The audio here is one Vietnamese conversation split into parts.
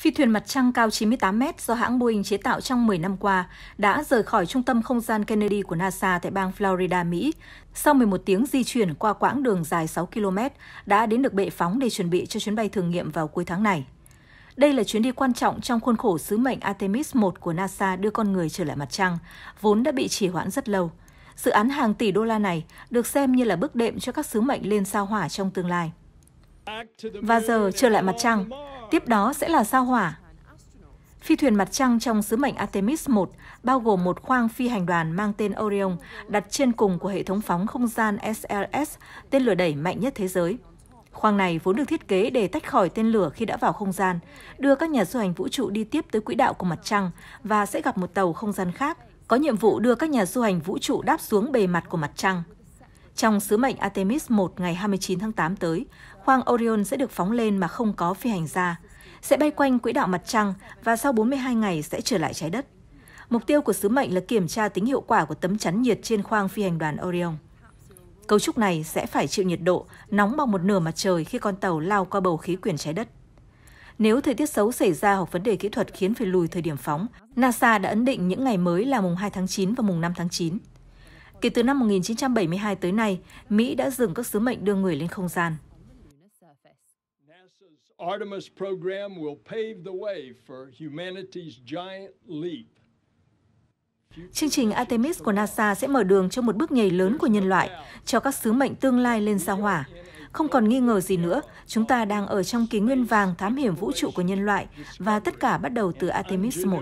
Phi thuyền mặt trăng cao 98 mét do hãng Boeing chế tạo trong 10 năm qua đã rời khỏi trung tâm không gian Kennedy của NASA tại bang Florida, Mỹ. Sau 11 tiếng di chuyển qua quãng đường dài 6 km, đã đến được bệ phóng để chuẩn bị cho chuyến bay thử nghiệm vào cuối tháng này. Đây là chuyến đi quan trọng trong khuôn khổ sứ mệnh Artemis 1 của NASA đưa con người trở lại mặt trăng, vốn đã bị trì hoãn rất lâu. Dự án hàng tỷ đô la này được xem như là bước đệm cho các sứ mệnh lên sao hỏa trong tương lai. Và giờ trở lại mặt trăng, Tiếp đó sẽ là sao hỏa. Phi thuyền mặt trăng trong sứ mệnh Artemis 1 bao gồm một khoang phi hành đoàn mang tên Orion đặt trên cùng của hệ thống phóng không gian SLS, tên lửa đẩy mạnh nhất thế giới. Khoang này vốn được thiết kế để tách khỏi tên lửa khi đã vào không gian, đưa các nhà du hành vũ trụ đi tiếp tới quỹ đạo của mặt trăng và sẽ gặp một tàu không gian khác có nhiệm vụ đưa các nhà du hành vũ trụ đáp xuống bề mặt của mặt trăng. Trong sứ mệnh Artemis 1 ngày 29 tháng 8 tới, khoang Orion sẽ được phóng lên mà không có phi hành gia, sẽ bay quanh quỹ đạo mặt trăng và sau 42 ngày sẽ trở lại trái đất. Mục tiêu của sứ mệnh là kiểm tra tính hiệu quả của tấm chắn nhiệt trên khoang phi hành đoàn Orion. Cấu trúc này sẽ phải chịu nhiệt độ nóng bằng một nửa mặt trời khi con tàu lao qua bầu khí quyển trái đất. Nếu thời tiết xấu xảy ra hoặc vấn đề kỹ thuật khiến phải lùi thời điểm phóng, NASA đã ấn định những ngày mới là mùng 2 tháng 9 và mùng 5 tháng 9. Kể từ năm 1972 tới nay, Mỹ đã dừng các sứ mệnh đưa người lên không gian. Artemis program will pave the way for humanity's giant leap. Chương trình Artemis của NASA sẽ mở đường cho một bước nhảy lớn của nhân loại, cho các sứ mệnh tương lai lên sao hỏa. Không còn nghi ngờ gì nữa, chúng ta đang ở trong kỷ nguyên vàng thám hiểm vũ trụ của nhân loại và tất cả bắt đầu từ Artemis 1.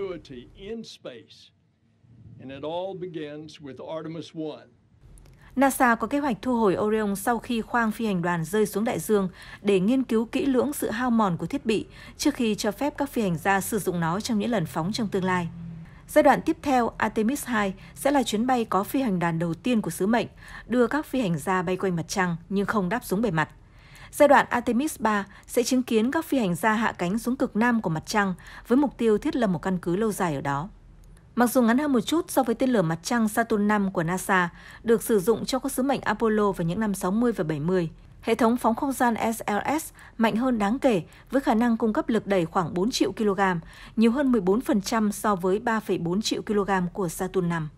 NASA có kế hoạch thu hồi Orion sau khi khoang phi hành đoàn rơi xuống đại dương để nghiên cứu kỹ lưỡng sự hao mòn của thiết bị trước khi cho phép các phi hành gia sử dụng nó trong những lần phóng trong tương lai. Giai đoạn tiếp theo, Artemis 2 sẽ là chuyến bay có phi hành đoàn đầu tiên của sứ mệnh, đưa các phi hành gia bay quanh mặt trăng nhưng không đáp xuống bề mặt. Giai đoạn Artemis 3 sẽ chứng kiến các phi hành gia hạ cánh xuống cực nam của mặt trăng với mục tiêu thiết lập một căn cứ lâu dài ở đó. Mặc dù ngắn hơn một chút so với tên lửa mặt trăng Saturn 5 của NASA, được sử dụng cho các sứ mệnh Apollo vào những năm 60 và 70, hệ thống phóng không gian SLS mạnh hơn đáng kể với khả năng cung cấp lực đẩy khoảng 4 triệu kg, nhiều hơn 14% so với 3,4 triệu kg của Saturn 5.